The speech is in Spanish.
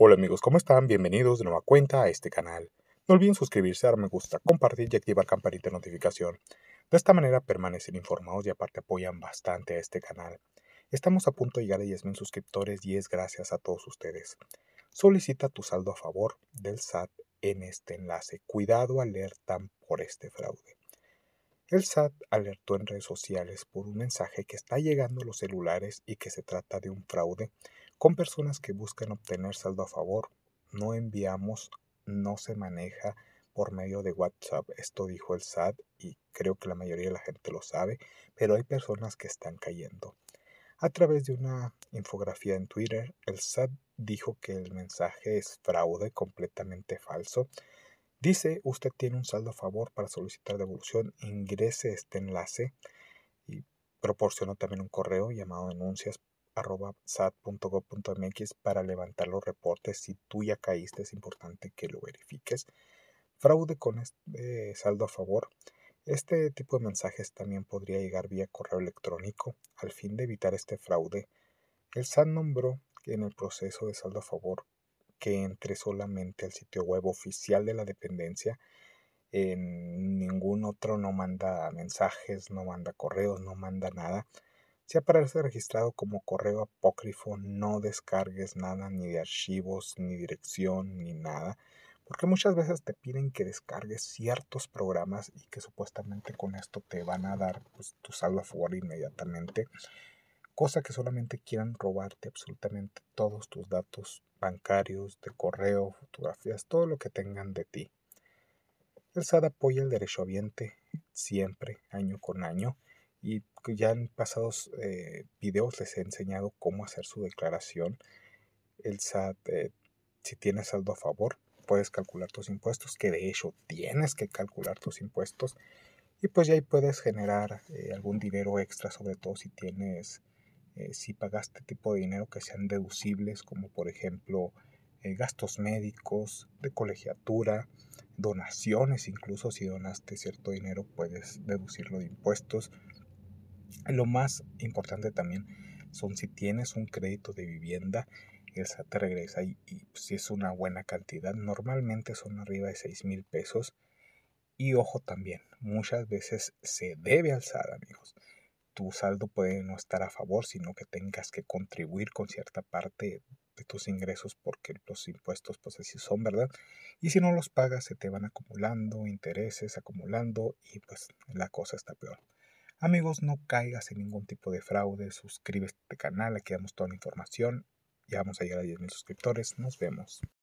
Hola amigos, ¿cómo están? Bienvenidos de nueva cuenta a este canal. No olviden suscribirse, dar me gusta, compartir y activar campanita de notificación. De esta manera permanecen informados y aparte apoyan bastante a este canal. Estamos a punto de llegar a 10.000 suscriptores y es gracias a todos ustedes. Solicita tu saldo a favor del SAT en este enlace. Cuidado alertan por este fraude. El SAT alertó en redes sociales por un mensaje que está llegando a los celulares y que se trata de un fraude con personas que buscan obtener saldo a favor. No enviamos, no se maneja por medio de WhatsApp. Esto dijo el SAT y creo que la mayoría de la gente lo sabe, pero hay personas que están cayendo. A través de una infografía en Twitter, el SAT dijo que el mensaje es fraude completamente falso. Dice, usted tiene un saldo a favor para solicitar devolución, ingrese este enlace y proporcionó también un correo llamado denuncias sat.gov.mx para levantar los reportes. Si tú ya caíste, es importante que lo verifiques. Fraude con este, saldo a favor. Este tipo de mensajes también podría llegar vía correo electrónico. Al fin de evitar este fraude, el SAT nombró en el proceso de saldo a favor que entre solamente al sitio web oficial de la dependencia. En ningún otro no manda mensajes, no manda correos, no manda nada. Si aparece registrado como correo apócrifo, no descargues nada, ni de archivos, ni dirección, ni nada, porque muchas veces te piden que descargues ciertos programas y que supuestamente con esto te van a dar pues, tu saldo a inmediatamente, cosa que solamente quieran robarte absolutamente todos tus datos bancarios, de correo, fotografías, todo lo que tengan de ti. El SAD apoya el derechohabiente siempre, año con año, y ya en pasados eh, videos les he enseñado cómo hacer su declaración. El SAT, eh, si tienes saldo a favor, puedes calcular tus impuestos, que de hecho tienes que calcular tus impuestos. Y pues ya ahí puedes generar eh, algún dinero extra, sobre todo si tienes, si pagaste tipo de dinero que sean deducibles, como por ejemplo gastos médicos, de colegiatura, donaciones, incluso si donaste cierto dinero puedes deducirlo de impuestos. Lo más importante también son si tienes un crédito de vivienda, el SAT te regresa y, si es una buena cantidad, normalmente son arriba de 6 mil pesos. Y ojo también, muchas veces se debe alzar, amigos. Tu saldo puede no estar a favor, sino que tengas que contribuir con cierta parte de tus ingresos porque los impuestos pues así son, ¿verdad? Y si no los pagas se te van acumulando intereses, acumulando y pues la cosa está peor. Amigos, no caigas en ningún tipo de fraude, suscríbete a este canal, aquí damos toda la información. Ya vamos a llegar a 10.000 suscriptores, nos vemos.